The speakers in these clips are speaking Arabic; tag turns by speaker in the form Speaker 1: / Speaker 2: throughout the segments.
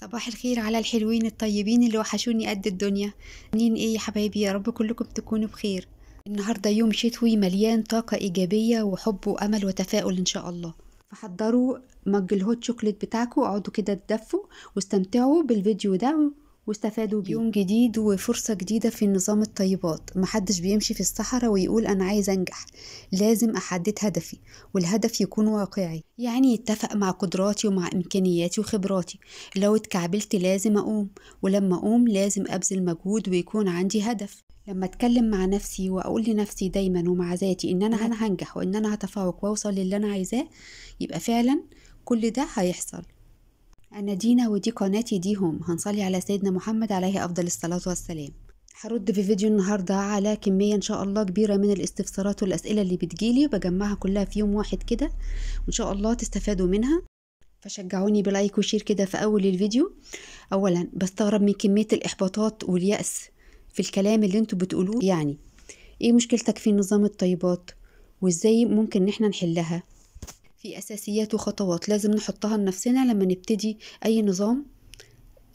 Speaker 1: صباح الخير على الحلوين الطيبين اللي وحشوني قد الدنيا منين ايه يا حبايبي يا رب كلكم تكونوا بخير النهارده يوم شتوي مليان طاقة إيجابية وحب وأمل وتفاؤل إن شاء الله فحضروا مج الهوت شوكليت بتاعكم اقعدوا كده تدفوا واستمتعوا بالفيديو ده واستفادوا بيه يوم جديد وفرصة جديدة في نظام الطيبات محدش بيمشي في الصحراء ويقول أنا عايز أنجح لازم أحدد هدفي والهدف يكون واقعي يعني يتفق مع قدراتي ومع إمكانياتي وخبراتي لو اتكعبلت لازم أقوم ولما أقوم لازم أبذل مجهود ويكون عندي هدف لما اتكلم مع نفسي واقول لنفسي دايما ومع ذاتي ان انا انا هنجح وان انا هتفوق واوصل للي انا عايزاه يبقى فعلا كل ده هيحصل انا دينا ودي قناتي ديهم هنصلي على سيدنا محمد عليه أفضل الصلاة والسلام هرد في فيديو النهاردة على كمية إن شاء الله كبيرة من الاستفسارات والأسئلة اللي بتجيلي وبجمعها كلها في يوم واحد كده وإن شاء الله تستفادوا منها فشجعوني بلايك وشير كده في أول الفيديو أولا بستغرب من كمية الإحباطات واليأس في الكلام اللي انتوا بتقولوه يعني ايه مشكلتك في نظام الطيبات وازاي ممكن ان احنا نحلها في أساسيات وخطوات لازم نحطها لنفسنا لما نبتدي أي نظام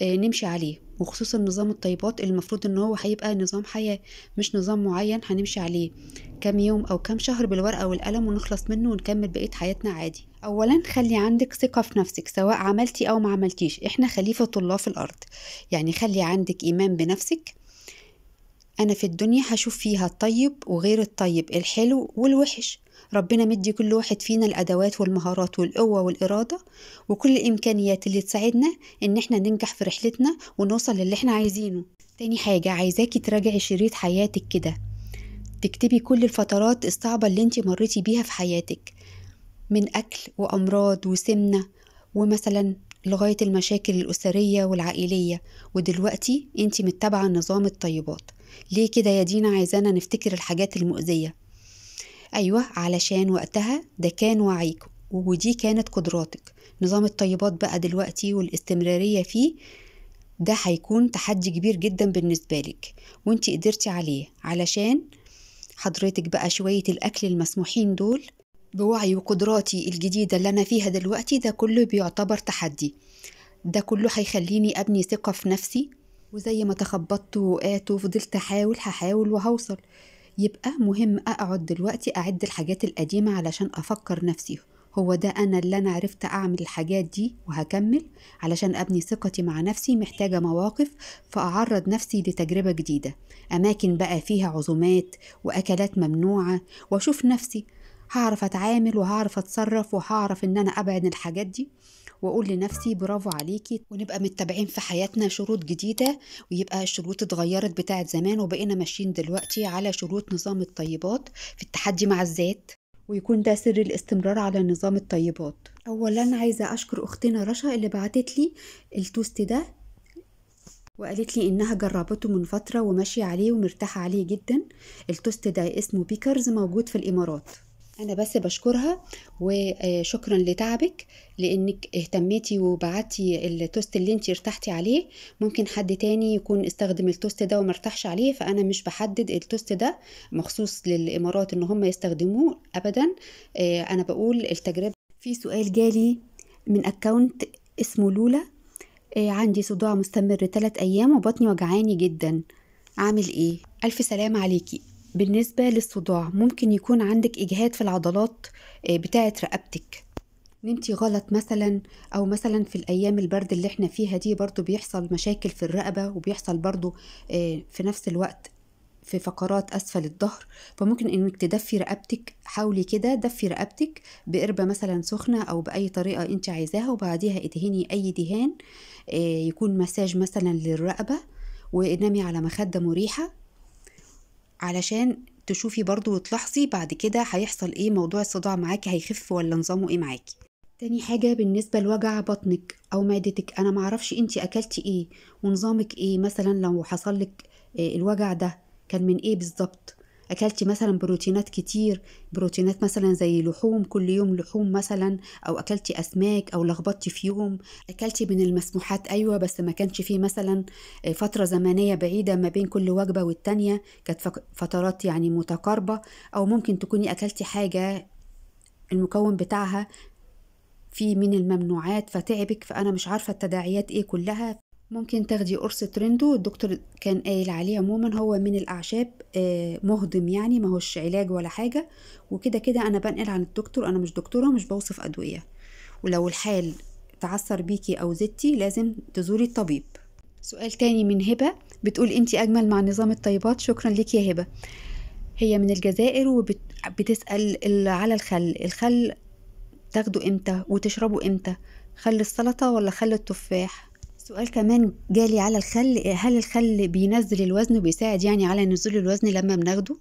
Speaker 1: آه، نمشي عليه وخصوصا نظام الطيبات المفروض ان هو هيبقى نظام حياة مش نظام معين هنمشي عليه كام يوم او كام شهر بالورقة والقلم ونخلص منه ونكمل بقية حياتنا عادي اولا خلي عندك ثقة في نفسك سواء عملتي او ما عملتيش احنا خليفة الله في الارض يعني خلي عندك ايمان بنفسك أنا في الدنيا هشوف فيها الطيب وغير الطيب الحلو والوحش ربنا مدي كل واحد فينا الأدوات والمهارات والقوة والإرادة وكل الإمكانيات اللي تساعدنا إن إحنا ننجح في رحلتنا ونوصل للي إحنا عايزينه تاني حاجة عايزاكي تراجعي شريط حياتك كده تكتبي كل الفترات الصعبة اللي انت مريتي بيها في حياتك من أكل وأمراض وسمنة ومثلا لغاية المشاكل الأسرية والعائلية ودلوقتي انت متبعة نظام الطيبات ليه كده يا دينا عايزانا نفتكر الحاجات المؤذية أيوة علشان وقتها ده كان وعيك ودي كانت قدراتك نظام الطيبات بقى دلوقتي والاستمرارية فيه ده هيكون تحدي كبير جدا بالنسبة لك وانت قدرتي عليه علشان حضرتك بقى شوية الأكل المسموحين دول بوعي وقدراتي الجديدة اللي أنا فيها دلوقتي ده كله بيعتبر تحدي ده كله هيخليني أبني ثقة في نفسي وزي ما تخبطت ووقعت وفضلت احاول هحاول وهوصل يبقى مهم اقعد دلوقتي اعد الحاجات القديمه علشان افكر نفسي هو ده انا اللي انا عرفت اعمل الحاجات دي وهكمل علشان ابني ثقتي مع نفسي محتاجه مواقف فاعرض نفسي لتجربه جديده اماكن بقى فيها عزومات واكلات ممنوعه واشوف نفسي هعرف اتعامل وهعرف اتصرف وهعرف ان انا ابعد الحاجات دي واقول لنفسي برافو عليكي ونبقى متابعين في حياتنا شروط جديده ويبقى الشروط اتغيرت بتاعه زمان وبقينا ماشيين دلوقتي على شروط نظام الطيبات في التحدي مع الذات ويكون ده سر الاستمرار على نظام الطيبات اولا عايزه اشكر اختنا رشا اللي بعتت لي التوست ده وقالت لي انها جربته من فتره وماشيه عليه ومرتاحه عليه جدا التوست ده اسمه بيكرز موجود في الامارات انا بس بشكرها وشكرا لتعبك لانك اهتميتي وبعتي التوست اللي انت ارتحتي عليه ممكن حد تاني يكون استخدم التوست ده ومرتاحش عليه فانا مش بحدد التوست ده مخصوص للامارات ان هم يستخدموه ابدا آه، انا بقول التجربه في سؤال جالي من اكونت اسمه لولا آه، عندي صداع مستمر ثلاث ايام وبطني وجعاني جدا عامل ايه الف سلام عليكي بالنسبة للصداع ممكن يكون عندك إجهاد في العضلات آه، بتاعة رقبتك نمتي غلط مثلا او مثلا في الايام البرد اللي احنا فيها دي برضو بيحصل مشاكل في الرقبه وبيحصل برضو آه، في نفس الوقت في فقرات اسفل الظهر فممكن انك تدفي رقبتك حاولي كده دفي رقبتك بقربه مثلا سخنه او باي طريقه انت عايزاها وبعديها ادهني اي دهان آه، يكون مساج مثلا للرقبه وانامي على مخده مريحه علشان تشوفي برضو وتلاحظي بعد كده هيحصل ايه موضوع الصداع معاكي هيخف ولا نظامه ايه معاكي تاني حاجة بالنسبة لوجع بطنك أو معدتك أنا معرفش أنتي أكلتي إيه ونظامك إيه مثلا لو حصلك آه، الوجع ده كان من إيه بالظبط أكلتي مثلا بروتينات كتير بروتينات مثلا زي لحوم كل يوم لحوم مثلا أو أكلتي أسماك أو لخبطتي في يوم أكلتي من المسموحات أيوة بس ما كانش فيه مثلا آه، فترة زمنية بعيدة ما بين كل وجبة والتانية كانت فترات يعني متقاربة أو ممكن تكوني أكلتي حاجة المكون بتاعها في من الممنوعات فتعبك فأنا مش عارفة التداعيات إيه كلها ممكن تاخدي قرص ترندو الدكتور كان قايل عليه عموما هو من الاعشاب آه، مهضم يعني هوش علاج ولا حاجه وكده كده انا بنقل عن الدكتور انا مش دكتوره مش بوصف ادويه ولو الحال تعثر بيكي او زدتي لازم تزوري الطبيب سؤال تاني من هبه بتقول انتي اجمل مع نظام الطيبات شكرا لك يا هبه هي من الجزائر وبتسال على الخل الخل تاخده امتى وتشربه امتى خل السلطه ولا خل التفاح سؤال كمان جالي على الخل هل الخل بينزل الوزن وبيساعد يعني على نزول الوزن لما بناخده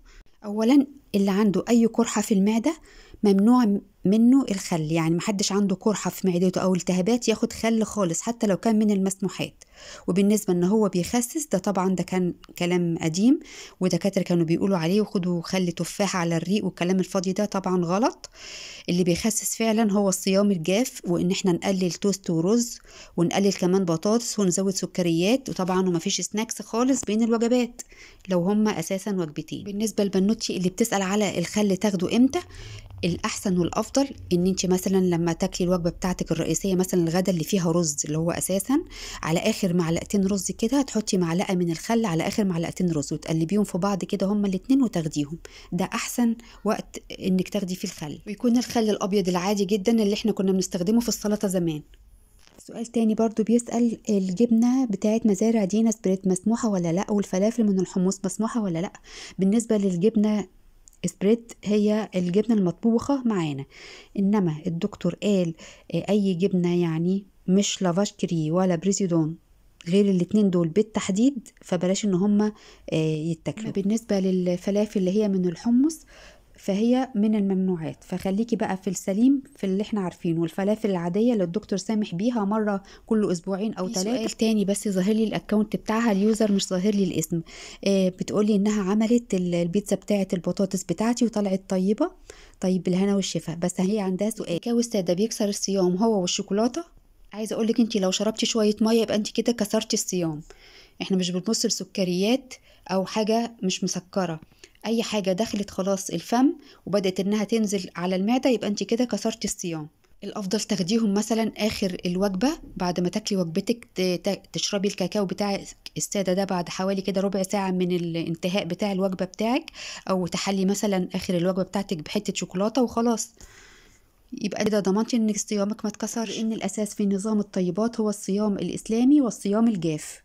Speaker 1: اولا اللي عنده اي قرحه في المعده ممنوع منه الخل يعني محدش عنده قرحة في معدته أو التهابات ياخد خل خالص حتى لو كان من المسموحات وبالنسبة إن هو بيخسس ده طبعا ده كان كلام قديم ودكاترة كانوا بيقولوا عليه وخدوا خل تفاح على الريق والكلام الفاضي ده طبعا غلط اللي بيخسس فعلا هو الصيام الجاف وإن احنا نقلل توست ورز ونقلل كمان بطاطس ونزود سكريات وطبعا ومفيش سناكس خالص بين الوجبات لو هما أساسا وجبتين بالنسبة لبنوتي اللي بتسأل على الخل تاخده إمتى الأحسن والأفضل الافضل ان انت مثلا لما تاكلي الوجبه بتاعتك الرئيسيه مثلا الغدا اللي فيها رز اللي هو اساسا على اخر معلقتين رز كده تحطي معلقه من الخل على اخر معلقتين رز وتقلبيهم في بعض كده هما الاثنين وتاخديهم ده احسن وقت انك تاخدي فيه الخل ويكون الخل الابيض العادي جدا اللي احنا كنا بنستخدمه في السلطه زمان سؤال تاني برضو بيسأل الجبنة بتاعت مزارع دينا سبريت مسموحة ولا لأ والفلافل من الحمص مسموحة ولا لأ بالنسبة للجبنة سبريد هي الجبنة المطبوخة معانا إنما الدكتور قال آه، أي جبنة يعني مش لافاش كري ولا بريزيدون غير الاتنين دول بالتحديد فبلاش ان هما آه، يتاكلوا بالنسبه للفلافل اللي هي من الحمص فهي من الممنوعات فخليكي بقى في السليم في اللي احنا عارفينه والفلافل العاديه اللي الدكتور سامح بيها مره كل اسبوعين او ثلاثه سؤال تاني بس ظاهر لي الاكونت بتاعها اليوزر مش ظاهر لي الاسم آه بتقولي انها عملت البيتزا بتاعه البطاطس بتاعتي وطلعت طيبه طيب بالهنا والشفا بس هي عندها سؤال كاو الساده بيكسر الصيام هو والشوكولاته عايزه أقولك انت لو شربتي شويه ميه يبقى انت كده كسرتي الصيام احنا مش بنبص لسكريات او حاجه مش مسكره اي حاجه دخلت خلاص الفم وبدات انها تنزل على المعده يبقى انت كده كسرتي الصيام الافضل تاخديهم مثلا اخر الوجبه بعد ما تاكلي وجبتك تشربي الكاكاو بتاع الساده ده بعد حوالي كده ربع ساعه من الانتهاء بتاع الوجبه بتاعك او تحلي مثلا اخر الوجبه بتاعتك بحته شوكولاته وخلاص يبقى كده ضمنتي ان صيامك ما اتكسر ان الاساس في نظام الطيبات هو الصيام الاسلامي والصيام الجاف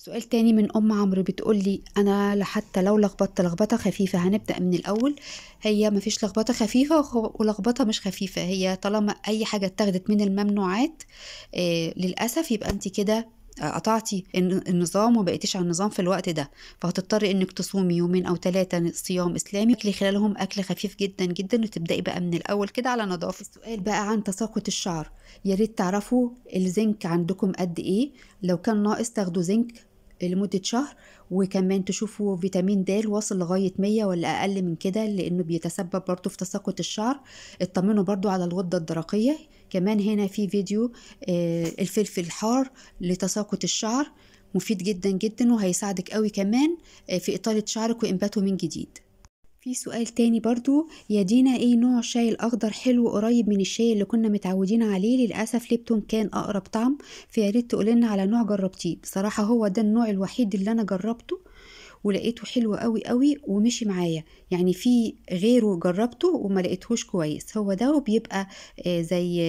Speaker 1: سؤال تاني من ام عمرو بتقولي انا حتى لو لخبطت لخبطه خفيفه هنبدا من الاول هي مفيش لخبطه خفيفه ولخبطه مش خفيفه هي طالما اي حاجه اتاخدت من الممنوعات آه للاسف يبقى انت كده آه، قطعتي النظام وبقيتيش على النظام في الوقت ده فهتضطري انك تصومي يومين او ثلاثه صيام اسلامي تاكلي خلالهم اكل خفيف جدا جدا وتبداي بقى من الاول كده على نظافه السؤال بقى عن تساقط الشعر يا ريت تعرفوا الزنك عندكم قد ايه لو كان ناقص تاخدوا زنك لمدة شهر وكمان تشوفوا فيتامين د واصل لغاية 100 ولا أقل من كده لأنه بيتسبب برضو في تساقط الشعر اطمنوا برضو على الغدة الدرقية كمان هنا في فيديو آه، الفلفل الحار لتساقط الشعر مفيد جدا جدا وهيساعدك قوي كمان آه، في إطالة شعرك وإنباته من جديد في سؤال تاني برضو يا دينا ايه نوع الشاي الاخضر حلو قريب من الشاي اللي كنا متعودين عليه للاسف ليبتون كان اقرب طعم فيا ريت تقولنا على نوع جربتيه بصراحه هو ده النوع الوحيد اللي انا جربته ولقيته حلو قوي قوي ومشي معايا يعني في غيره جربته وما لقيتهوش كويس هو ده وبيبقى آه، زي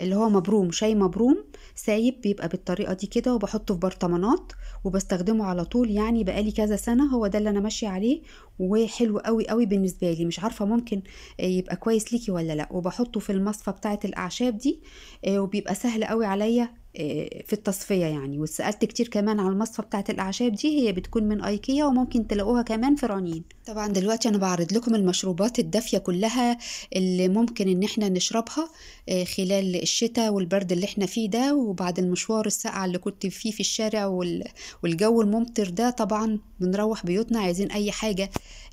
Speaker 1: اللي هو مبروم شاي مبروم سايب بيبقى بالطريقه دي كده وبحطه في برطمانات وبستخدمه على طول يعني بقالي كذا سنه هو ده اللي انا ماشيه عليه وحلو قوي قوي بالنسبه لي مش عارفه ممكن يبقى كويس ليكي ولا لا وبحطه في المصفى بتاعه الاعشاب دي آه، وبيبقى سهل قوي عليا آه، في التصفية يعني وسألت كتير كمان على المصفى بتاعة الأعشاب دي هي بتكون من أيكيا وممكن تلاقوها كمان في رنين طبعا دلوقتي أنا بعرض لكم المشروبات الدافية كلها اللي ممكن إن احنا نشربها آه، خلال الشتاء والبرد اللي احنا فيه ده وبعد المشوار الساقع اللي كنت فيه في الشارع والجو الممطر ده طبعا بنروح بيوتنا عايزين أي حاجة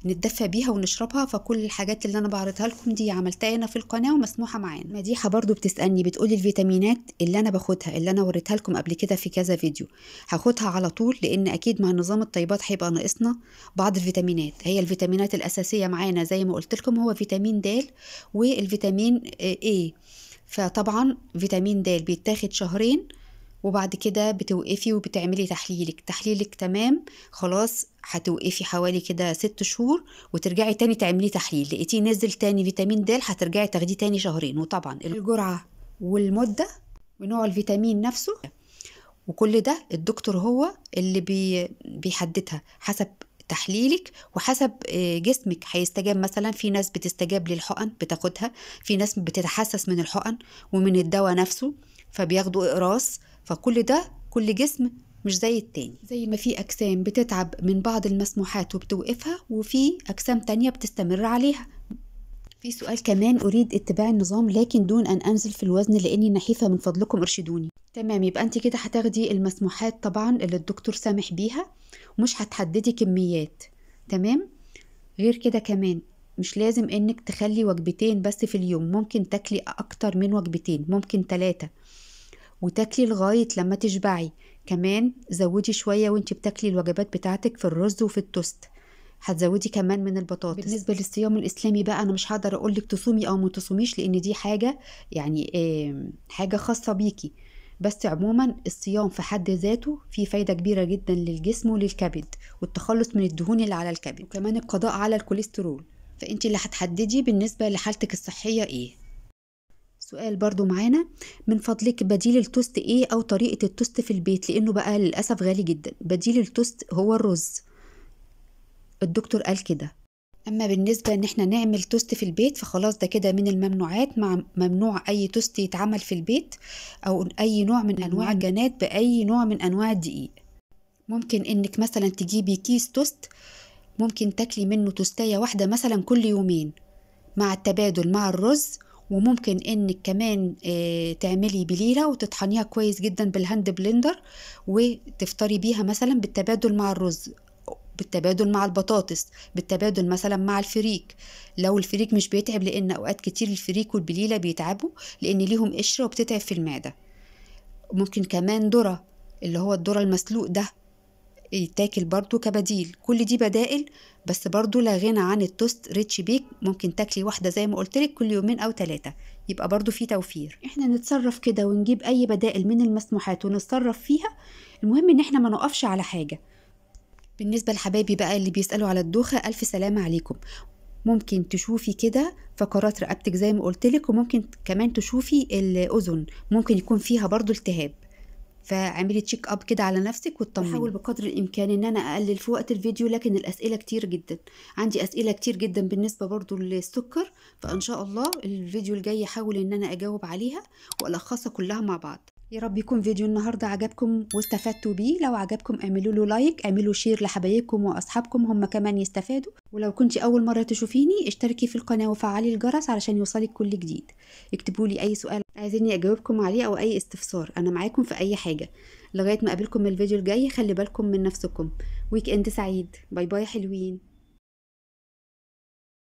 Speaker 1: نتدفى بيها ونشربها فكل الحاجات اللي انا بعرضها لكم دي عملتها هنا في القناه ومسموحه معانا مديحه برضو بتسالني بتقولي الفيتامينات اللي انا باخدها اللي انا وريتها لكم قبل كده في كذا فيديو هاخدها على طول لان اكيد مع نظام الطيبات هيبقى ناقصنا بعض الفيتامينات هي الفيتامينات الاساسيه معانا زي ما قلت لكم هو فيتامين د والفيتامين اي فطبعا فيتامين د بيتاخد شهرين وبعد كده بتوقفي وبتعملي تحليلك تحليلك تمام خلاص هتوقفي حوالي كده ست شهور وترجعي تاني تعملي تحليل لقيتيه نزل تاني فيتامين د هترجعي تاخديه تاني شهرين وطبعا الجرعه والمده ونوع الفيتامين نفسه وكل ده الدكتور هو اللي بي بيحددها حسب تحليلك وحسب آه، جسمك هيستجاب مثلا في ناس بتستجاب للحقن بتاخدها في ناس بتتحسس من الحقن ومن الدواء نفسه فبياخدوا اقراص فكل ده كل جسم مش زي التاني زي ما في أجسام بتتعب من بعض المسموحات وبتوقفها وفي أجسام تانية بتستمر عليها في سؤال كمان أريد اتباع النظام لكن دون أن أنزل في الوزن لأني نحيفة من فضلكم ارشدوني تمام يبقى أنت كده هتاخدي المسموحات طبعا اللي الدكتور سامح بيها ومش هتحددي كميات تمام غير كده كمان مش لازم انك تخلي وجبتين بس في اليوم ممكن تاكلي اكتر من وجبتين ممكن ثلاثة وتاكلي لغاية لما تشبعي كمان زودي شوية وانت بتاكلي الوجبات بتاعتك في الرز وفي التوست هتزودي كمان من البطاطس بالنسبه للصيام الاسلامي بقى انا مش هقدر أقولك تصومي او ما تصوميش لان دي حاجه يعني حاجه خاصه بيكي بس عموما الصيام في حد ذاته فيه فايده كبيره جدا للجسم وللكبد والتخلص من الدهون اللي على الكبد وكمان القضاء على الكوليسترول فانت اللي هتحددي بالنسبه لحالتك الصحيه ايه سؤال برضو معانا من فضلك بديل التوست ايه او طريقة التوست في البيت لانه بقى للأسف غالي جدا بديل التوست هو الرز الدكتور قال كده اما بالنسبة ان احنا نعمل توست في البيت فخلاص ده كده من الممنوعات مع ممنوع اي توست يتعمل في البيت او اي نوع من انواع الجنات باي نوع من انواع الدقيق ممكن انك مثلا تجيبي كيس توست ممكن تاكلي منه توستاية واحدة مثلا كل يومين مع التبادل مع الرز وممكن انك كمان آه، تعملي بليله وتطحنيها كويس جدا بالهاند بلندر وتفطري بيها مثلا بالتبادل مع الرز بالتبادل مع البطاطس بالتبادل مثلا مع الفريك لو الفريك مش بيتعب لان اوقات كتير الفريك والبليله بيتعبوا لان ليهم قشره وبتتعب في المعده ممكن كمان ذره اللي هو الذره المسلوق ده يتاكل برضو كبديل كل دي بدائل بس برضو لا غنى عن التوست ريتش بيك ممكن تاكلي واحدة زي ما قلتلك كل يومين أو ثلاثة يبقى برضو في توفير احنا نتصرف كده ونجيب أي بدائل من المسموحات ونتصرف فيها المهم إن احنا ما نقفش على حاجة بالنسبة لحبايبي بقى اللي بيسألوا على الدوخة ألف سلامة عليكم ممكن تشوفي كده فقرات رقبتك زي ما قلتلك وممكن كمان تشوفي الأذن ممكن يكون فيها برضو التهاب فاعملي تشيك اب كده على نفسك وتطمني بحاول بقدر الامكان ان انا اقلل في وقت الفيديو لكن الاسئله كتير جدا عندي اسئله كتير جدا بالنسبه برضو للسكر فان آه. شاء الله الفيديو الجاي احاول ان انا اجاوب عليها والخصها كلها مع بعض يا رب يكون فيديو النهاردة عجبكم واستفدتوا بيه لو عجبكم اعملوا له لايك اعملوا شير لحبايبكم واصحابكم هم كمان يستفادوا ولو كنت اول مرة تشوفيني اشتركي في القناة وفعلي الجرس علشان يوصلك كل جديد اكتبوا لي اي سؤال عايزيني اجاوبكم عليه او اي استفسار انا معاكم في اي حاجة لغاية ما اقابلكم الفيديو الجاي خلي بالكم من نفسكم ويك اند سعيد باي باي حلوين